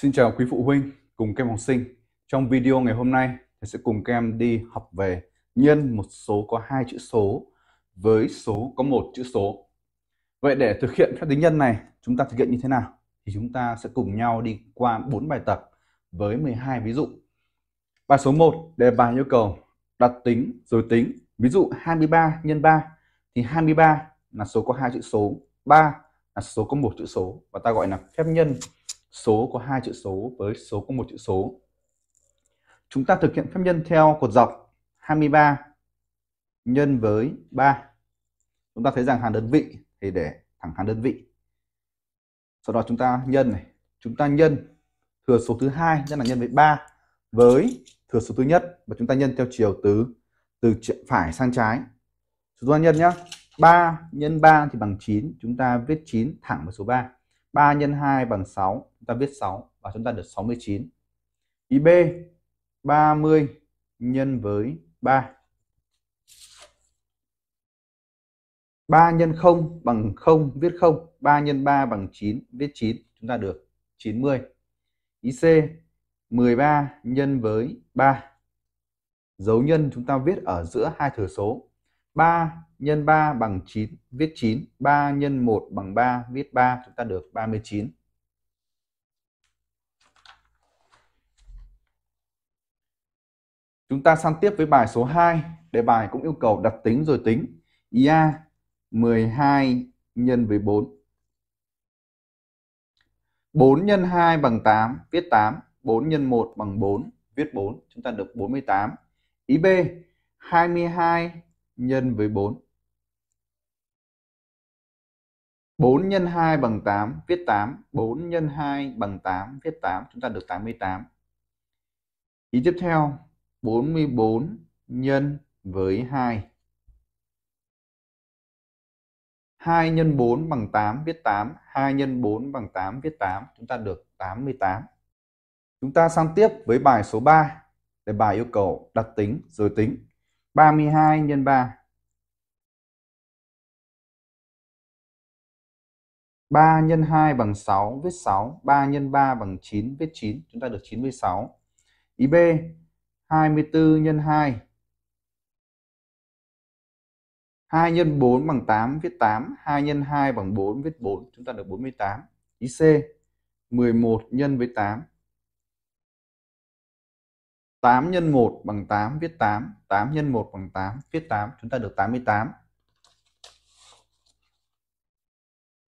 Xin chào quý phụ huynh cùng các em học sinh. Trong video ngày hôm nay, thầy sẽ cùng các em đi học về nhân một số có hai chữ số với số có một chữ số. Vậy để thực hiện phép tính nhân này, chúng ta thực hiện như thế nào? Thì chúng ta sẽ cùng nhau đi qua 4 bài tập với 12 ví dụ. Bài số 1 đề bài yêu cầu đặt tính rồi tính. Ví dụ 23 nhân 3 thì 23 là số có hai chữ số, 3 là số có một chữ số và ta gọi là phép nhân số có hai chữ số với số có một chữ số. Chúng ta thực hiện phép nhân theo cột dọc 23 nhân với 3. Chúng ta thấy rằng hàng đơn vị thì để thẳng hàng đơn vị. Sau đó chúng ta nhân này, chúng ta nhân thừa số thứ hai nhân là nhân với 3 với thừa số thứ nhất và chúng ta nhân theo chiều từ từ phải sang trái. Chúng ta nhân nhá. 3 nhân 3 thì bằng 9, chúng ta viết 9 thẳng vào số 3. 3 nhân 2 bằng 6, chúng ta viết 6 và chúng ta được 69. Ý B, 30 nhân với 3. 3 nhân 0 bằng 0, viết 0. 3 nhân 3 bằng 9, viết 9. Chúng ta được 90. Ý C, 13 nhân với 3. Dấu nhân chúng ta viết ở giữa hai thừa số 3 nhân 3 bằng 9, viết 9. 3 nhân 1 bằng 3, viết 3. Chúng ta được 39. Chúng ta sang tiếp với bài số 2. Đề bài cũng yêu cầu đặt tính rồi tính. IA 12 nhân với 4. 4 nhân 2 bằng 8, viết 8. 4 nhân 1 bằng 4, viết 4. Chúng ta được 48. Ý B 22 nhân với 4. 4 nhân 2 bằng 8, viết 8. 4 nhân 2 bằng 8, viết 8. Chúng ta được 88. Ý tiếp theo, 44 nhân với 2. 2 nhân 4 bằng 8, viết 8. 2 nhân 4 bằng 8, viết 8. Chúng ta được 88. Chúng ta sang tiếp với bài số 3 để bài yêu cầu đặt tính rồi tính. 32 nhân 3 3 nhân 2 bằng 6 viết 6 3 nhân 3 bằng 9 viết 9 chúng ta được 96 ý B 24 nhân 2 2 nhân 4 bằng 8 viết 8 2 nhân 2 bằng 4 viết 4 chúng ta được 48 ý C 11 nhân với 8 8 nhân 1 bằng 8 viết 8, 8 nhân 1 bằng 8 viết 8, chúng ta được 88.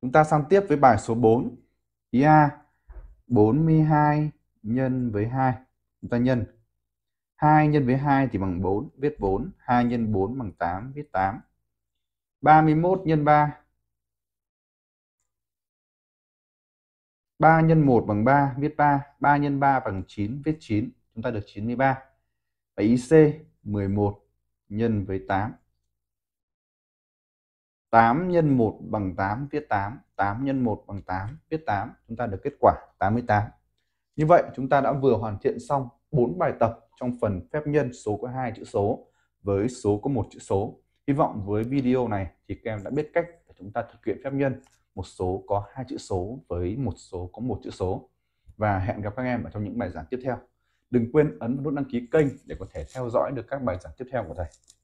Chúng ta sang tiếp với bài số 4. Ý A 42 nhân với 2. Chúng ta nhân 2 nhân với 2 thì bằng 4, viết 4, 2 nhân 4 bằng 8, viết 8. 31 nhân 3. 3 nhân 1 bằng 3, viết 3, 3 nhân 3 bằng 9, viết 9 chúng ta được 93 và IC 11 nhân với 8 8 nhân 1 bằng 8 viết 8 8 nhân 1 bằng 8 viết 8 chúng ta được kết quả 88 như vậy chúng ta đã vừa hoàn thiện xong 4 bài tập trong phần phép nhân số có hai chữ số với số có một chữ số hy vọng với video này thì các em đã biết cách để chúng ta thực hiện phép nhân một số có hai chữ số với một số có một chữ số và hẹn gặp các em ở trong những bài giảng tiếp theo Đừng quên ấn nút đăng ký kênh để có thể theo dõi được các bài giảng tiếp theo của thầy.